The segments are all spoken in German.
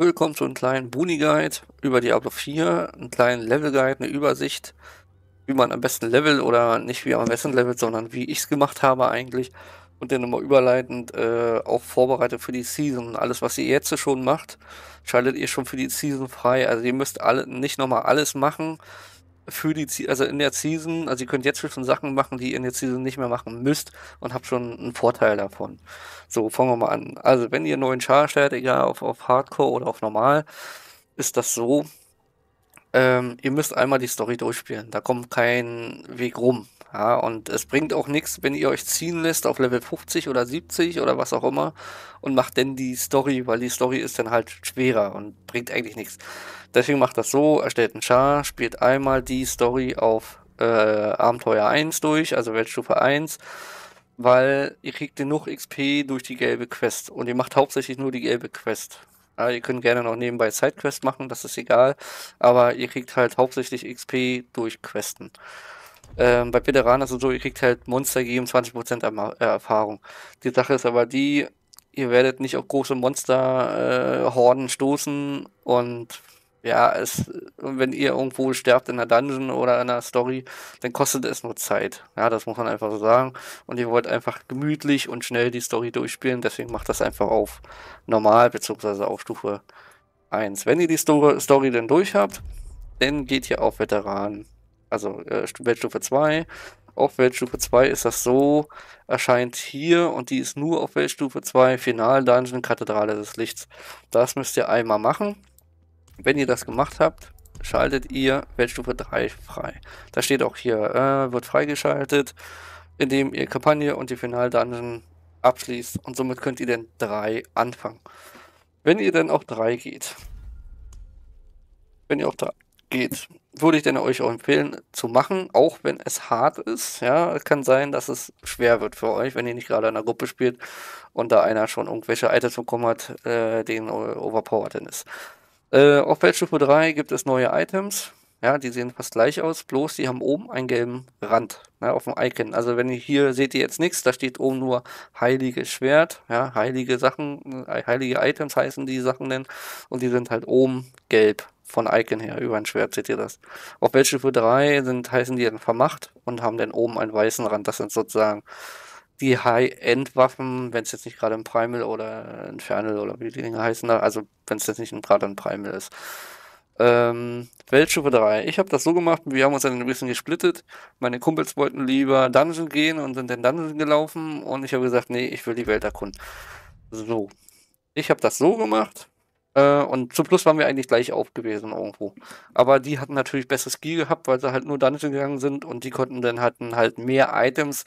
Willkommen zu einem kleinen Boonie-Guide über Diablo 4, einen kleinen Level-Guide, eine Übersicht, wie man am besten levelt oder nicht wie am besten levelt, sondern wie ich es gemacht habe eigentlich. Und dann nochmal überleitend äh, auch vorbereitet für die Season. Alles, was ihr jetzt schon macht, schaltet ihr schon für die Season frei. Also ihr müsst alle, nicht nochmal alles machen, für die, also in der Season, also ihr könnt jetzt schon Sachen machen, die ihr in der Season nicht mehr machen müsst und habt schon einen Vorteil davon. So, fangen wir mal an. Also, wenn ihr einen neuen Char stellt, egal auf, auf Hardcore oder auf Normal, ist das so, ähm, ihr müsst einmal die Story durchspielen. Da kommt kein Weg rum. Ja, und es bringt auch nichts, wenn ihr euch ziehen lässt auf Level 50 oder 70 oder was auch immer und macht dann die Story, weil die Story ist dann halt schwerer und bringt eigentlich nichts. Deswegen macht das so, erstellt einen Char, spielt einmal die Story auf äh, Abenteuer 1 durch, also Weltstufe 1, weil ihr kriegt genug XP durch die gelbe Quest und ihr macht hauptsächlich nur die gelbe Quest. Ja, ihr könnt gerne noch nebenbei Sidequest machen, das ist egal, aber ihr kriegt halt hauptsächlich XP durch Questen. Ähm, bei Veteranen ist es so, ihr kriegt halt Monster gegeben, 20% äh, Erfahrung. Die Sache ist aber die, ihr werdet nicht auf große Monsterhorden äh, stoßen und ja, es, wenn ihr irgendwo sterbt in einer Dungeon oder in einer Story, dann kostet es nur Zeit. Ja, das muss man einfach so sagen. Und ihr wollt einfach gemütlich und schnell die Story durchspielen, deswegen macht das einfach auf normal, beziehungsweise auf Stufe 1. Wenn ihr die Story dann durch habt, dann geht ihr auf Veteranen also äh, Weltstufe 2. Auf Weltstufe 2 ist das so, erscheint hier und die ist nur auf Weltstufe 2, Final Dungeon, Kathedrale des Lichts. Das müsst ihr einmal machen. Wenn ihr das gemacht habt, schaltet ihr Weltstufe 3 frei. Da steht auch hier, äh, wird freigeschaltet, indem ihr Kampagne und die Final Dungeon abschließt und somit könnt ihr dann 3 anfangen. Wenn ihr dann auch 3 geht, wenn ihr auch 3 geht. Würde ich denn euch auch empfehlen zu machen, auch wenn es hart ist. Ja, kann sein, dass es schwer wird für euch, wenn ihr nicht gerade in einer Gruppe spielt und da einer schon irgendwelche Items bekommen hat, äh, den overpowered ist. Äh, auf Weltstufe 3 gibt es neue Items. Ja, die sehen fast gleich aus, bloß die haben oben einen gelben Rand ne, auf dem Icon. Also wenn ihr hier seht ihr jetzt nichts, da steht oben nur heilige Schwert, ja, heilige Sachen, äh, heilige Items heißen die Sachen denn und die sind halt oben gelb von Icon her über ein Schwert seht ihr das. Auf Weltstufe 3 sind heißen die dann vermacht und haben dann oben einen weißen Rand. Das sind sozusagen die High-End-Waffen, wenn es jetzt nicht gerade ein Primal oder ein Fernal oder wie die Dinge heißen, ne, also wenn es jetzt nicht gerade ein Primal ist. Ähm, Weltstufe 3. Ich habe das so gemacht, wir haben uns dann ein bisschen gesplittet. Meine Kumpels wollten lieber Dungeon gehen und sind in Dungeon gelaufen und ich habe gesagt, nee, ich will die Welt erkunden. So. Ich habe das so gemacht äh, und zum Plus waren wir eigentlich gleich auf gewesen irgendwo. Aber die hatten natürlich besseres Gear gehabt, weil sie halt nur Dungeon gegangen sind und die konnten dann hatten halt mehr Items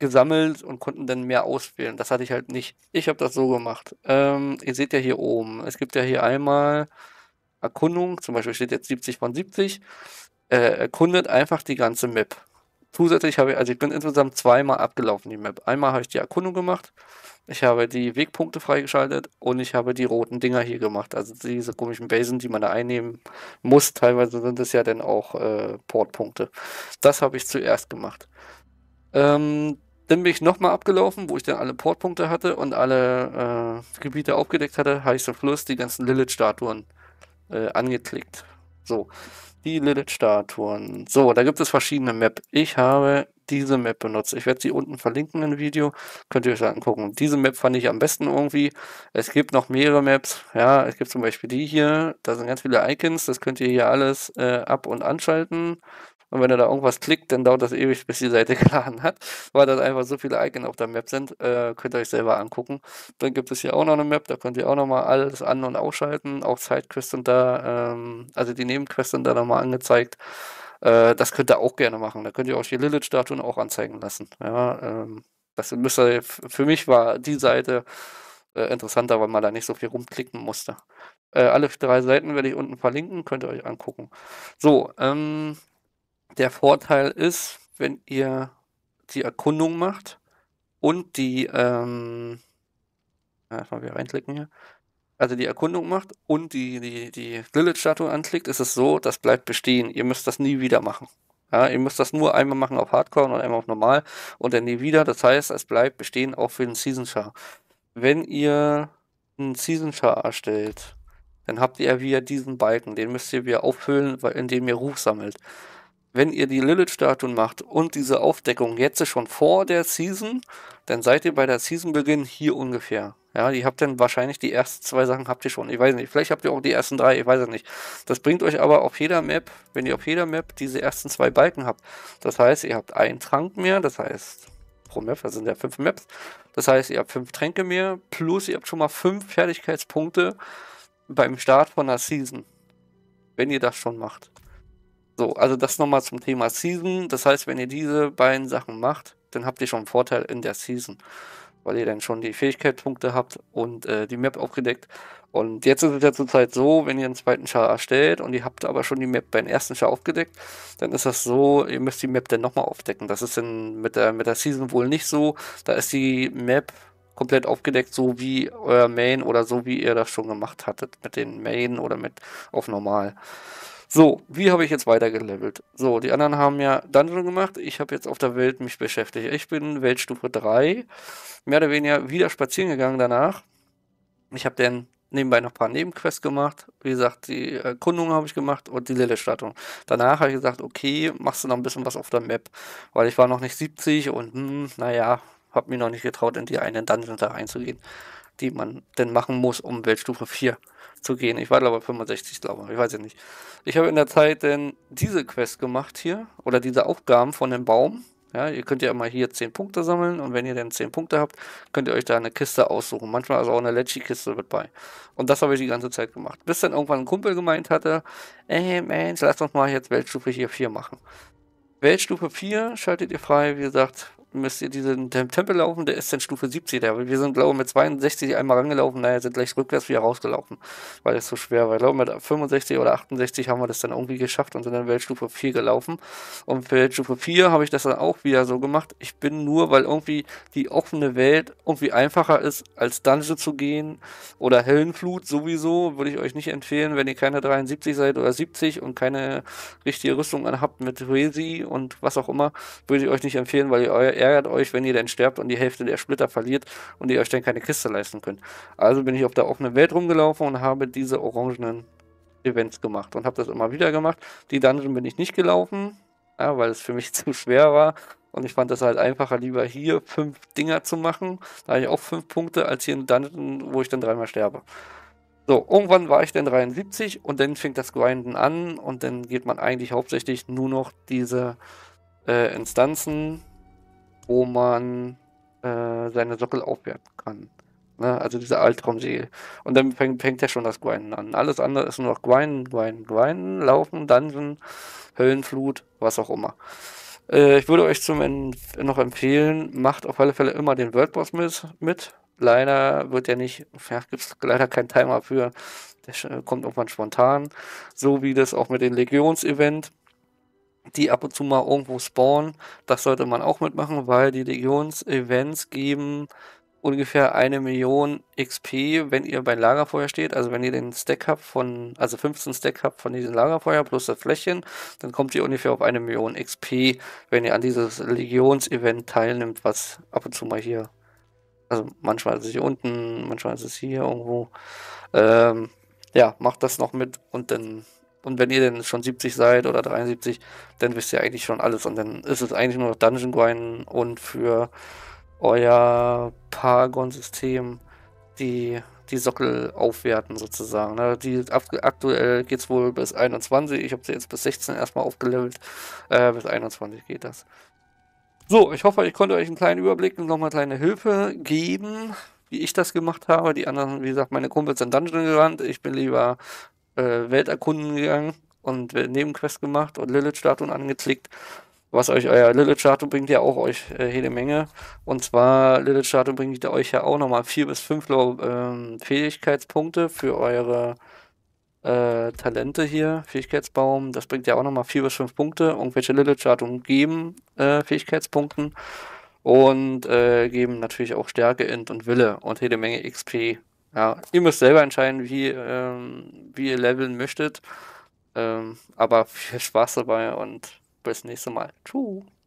gesammelt und konnten dann mehr auswählen. Das hatte ich halt nicht. Ich habe das so gemacht. Ähm, ihr seht ja hier oben, es gibt ja hier einmal Erkundung, zum Beispiel steht jetzt 70 von 70, äh, erkundet einfach die ganze Map. Zusätzlich habe ich, also ich bin insgesamt zweimal abgelaufen, die Map. Einmal habe ich die Erkundung gemacht, ich habe die Wegpunkte freigeschaltet und ich habe die roten Dinger hier gemacht. Also diese komischen Basen, die man da einnehmen muss. Teilweise sind es ja dann auch äh, Portpunkte. Das habe ich zuerst gemacht. Ähm, dann bin ich nochmal abgelaufen, wo ich dann alle Portpunkte hatte und alle äh, Gebiete aufgedeckt hatte. habe ich zum Schluss die ganzen Lilith-Statuen äh, angeklickt. So, die Lilith-Statuen. So, da gibt es verschiedene Maps. Ich habe diese Map benutzt. Ich werde sie unten verlinken im Video. Könnt ihr euch angucken. Diese Map fand ich am besten irgendwie. Es gibt noch mehrere Maps. Ja, es gibt zum Beispiel die hier. Da sind ganz viele Icons. Das könnt ihr hier alles äh, ab- und anschalten. Und wenn er da irgendwas klickt, dann dauert das ewig, bis die Seite geladen hat, weil das einfach so viele Icons auf der Map sind. Äh, könnt ihr euch selber angucken. Dann gibt es hier auch noch eine Map, da könnt ihr auch nochmal alles an- und ausschalten. Auch Zeitquests sind da, ähm, also die Nebenquests sind da nochmal angezeigt. Äh, das könnt ihr auch gerne machen. Da könnt ihr euch die Lilith-Statuen auch anzeigen lassen. Ja, ähm, das müsst für mich war die Seite äh, interessanter, weil man da nicht so viel rumklicken musste. Äh, alle drei Seiten werde ich unten verlinken, könnt ihr euch angucken. So, ähm, der Vorteil ist, wenn ihr die Erkundung macht und die, ähm, erstmal wieder reinklicken hier, also die Erkundung macht und die, die, die Lilith-Statue anklickt, ist es so, das bleibt bestehen. Ihr müsst das nie wieder machen. Ja, ihr müsst das nur einmal machen auf Hardcore und einmal auf Normal und dann nie wieder. Das heißt, es bleibt bestehen auch für den Season Char. Wenn ihr einen Season Char erstellt, dann habt ihr wieder diesen Balken. Den müsst ihr wieder auffüllen, indem ihr Ruf sammelt wenn ihr die Lilith-Statuen macht und diese Aufdeckung jetzt schon vor der Season, dann seid ihr bei der Season-Beginn hier ungefähr. Ja, ihr habt dann wahrscheinlich die ersten zwei Sachen habt ihr schon. Ich weiß nicht, vielleicht habt ihr auch die ersten drei, ich weiß es nicht. Das bringt euch aber auf jeder Map, wenn ihr auf jeder Map diese ersten zwei Balken habt. Das heißt, ihr habt einen Trank mehr, das heißt pro Map, das sind ja fünf Maps. Das heißt, ihr habt fünf Tränke mehr, plus ihr habt schon mal fünf Fertigkeitspunkte beim Start von der Season. Wenn ihr das schon macht. So, also das nochmal zum Thema Season. Das heißt, wenn ihr diese beiden Sachen macht, dann habt ihr schon einen Vorteil in der Season, weil ihr dann schon die Fähigkeitspunkte habt und äh, die Map aufgedeckt. Und jetzt ist es ja zurzeit so, wenn ihr einen zweiten Char erstellt und ihr habt aber schon die Map beim ersten Char aufgedeckt, dann ist das so, ihr müsst die Map dann nochmal aufdecken. Das ist dann mit der, mit der Season wohl nicht so. Da ist die Map komplett aufgedeckt, so wie euer Main oder so wie ihr das schon gemacht hattet mit den Main oder mit auf normal. So, wie habe ich jetzt weitergelevelt? So, die anderen haben ja Dungeon gemacht. Ich habe jetzt auf der Welt mich beschäftigt. Ich bin Weltstufe 3. Mehr oder weniger wieder spazieren gegangen danach. Ich habe dann nebenbei noch ein paar Nebenquests gemacht. Wie gesagt, die Erkundung habe ich gemacht und die Lilith-Stattung. Danach habe ich gesagt, okay, machst du noch ein bisschen was auf der Map. Weil ich war noch nicht 70 und hm, naja, habe mir noch nicht getraut, in die einen Dungeon da reinzugehen die man denn machen muss, um Weltstufe 4 zu gehen. Ich war glaube 65, glaube ich, weiß ich nicht. Ich habe in der Zeit denn diese Quest gemacht hier, oder diese Aufgaben von dem Baum. Ja, ihr könnt ja immer hier 10 Punkte sammeln und wenn ihr dann 10 Punkte habt, könnt ihr euch da eine Kiste aussuchen. Manchmal ist also auch eine lecci kiste mit bei. Und das habe ich die ganze Zeit gemacht. Bis dann irgendwann ein Kumpel gemeint hatte, ey Mensch, lass uns mal jetzt Weltstufe hier 4 machen. Weltstufe 4 schaltet ihr frei, wie gesagt, müsst ihr diesen Tempel laufen, der ist dann Stufe 70. Aber wir sind, glaube ich, mit 62 einmal rangelaufen, naja, sind gleich rückwärts wieder rausgelaufen, weil das so schwer war. Ich glaube, mit 65 oder 68 haben wir das dann irgendwie geschafft und sind dann Weltstufe 4 gelaufen. Und für Weltstufe 4 habe ich das dann auch wieder so gemacht. Ich bin nur, weil irgendwie die offene Welt irgendwie einfacher ist, als Dungeon zu gehen oder Hellenflut sowieso, würde ich euch nicht empfehlen, wenn ihr keine 73 seid oder 70 und keine richtige Rüstung anhabt mit Resi und was auch immer, würde ich euch nicht empfehlen, weil ihr euer ärgert euch, wenn ihr dann sterbt und die Hälfte der Splitter verliert und ihr euch dann keine Kiste leisten könnt. Also bin ich auf der offenen Welt rumgelaufen und habe diese orangenen Events gemacht und habe das immer wieder gemacht. Die Dungeon bin ich nicht gelaufen, ja, weil es für mich zu schwer war. Und ich fand das halt einfacher, lieber hier fünf Dinger zu machen. Da habe ich auch fünf Punkte, als hier in Dungeon, wo ich dann dreimal sterbe. So, irgendwann war ich dann 73 und dann fing das Grinden an und dann geht man eigentlich hauptsächlich nur noch diese äh, Instanzen wo man äh, seine Sockel aufwerten kann. Ne? Also diese Altraumsee. Und dann fängt, fängt ja schon das Grinden an. Alles andere ist nur noch Grinden, Grinden, Grinden, Laufen, Dungeon, Höllenflut, was auch immer. Äh, ich würde euch zum Ent noch empfehlen, macht auf alle Fälle immer den World Worldboss mit. Leider wird der nicht, ja, gibt es leider keinen Timer für. Der kommt irgendwann spontan. So wie das auch mit dem Legions-Event die ab und zu mal irgendwo spawnen. Das sollte man auch mitmachen, weil die Legions-Events geben ungefähr eine Million XP, wenn ihr beim Lagerfeuer steht. Also wenn ihr den Stack habt von, also 15 Stack habt von diesem Lagerfeuer plus das Fläschchen, dann kommt ihr ungefähr auf eine Million XP, wenn ihr an dieses Legions-Event teilnimmt, was ab und zu mal hier, also manchmal ist es hier unten, manchmal ist es hier irgendwo. Ähm, ja, macht das noch mit und dann und wenn ihr denn schon 70 seid oder 73, dann wisst ihr eigentlich schon alles. Und dann ist es eigentlich nur noch Dungeon Grind und für euer Paragon-System die, die Sockel aufwerten sozusagen. Ne? Die, aktuell geht es wohl bis 21. Ich habe sie jetzt bis 16 erstmal aufgelevelt. Äh, bis 21 geht das. So, ich hoffe, ich konnte euch einen kleinen Überblick und nochmal kleine Hilfe geben wie ich das gemacht habe. Die anderen, wie gesagt, meine Kumpels sind Dungeon gerannt. Ich bin lieber äh, Welt erkunden gegangen und Nebenquests gemacht und Lilith-Statuen angeklickt. Was euch euer Lilith-Statue bringt, ja auch euch äh, jede Menge. Und zwar, Lilith-Statue bringt euch ja auch nochmal vier bis fünf ähm, Fähigkeitspunkte für eure äh, Talente hier, Fähigkeitsbaum. Das bringt ja auch nochmal vier bis fünf Punkte. Irgendwelche Lilith-Statuen geben äh, Fähigkeitspunkten und äh, geben natürlich auch Stärke, Int und Wille und jede Menge XP ja, ihr müsst selber entscheiden, wie, ähm, wie ihr leveln möchtet. Ähm, aber viel Spaß dabei und bis nächstes Mal. Tschüss.